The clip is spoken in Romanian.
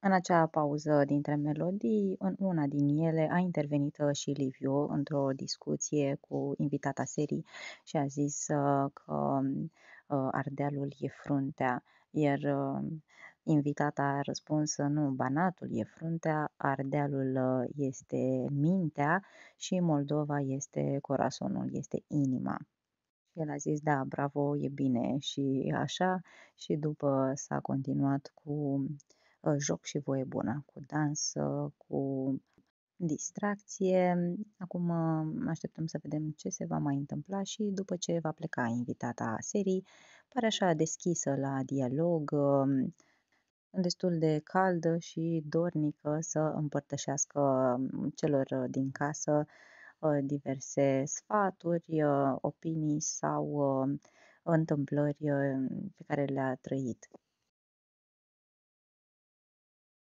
În acea pauză dintre melodii, în una din ele a intervenit uh, și Liviu într-o discuție cu invitata serii și a zis uh, că uh, Ardealul e fruntea, iar invitata a răspuns nu, Banatul e fruntea, Ardealul este mintea și Moldova este corazonul, este inima. El a zis, da, bravo, e bine și așa și după s-a continuat cu Uh, joc și voie bună, cu dans, cu distracție. Acum uh, așteptăm să vedem ce se va mai întâmpla și după ce va pleca invitata serii, pare așa deschisă la dialog, um, destul de caldă și dornică să împărtășească um, celor din casă uh, diverse sfaturi, opinii sau um, întâmplări pe care le-a trăit.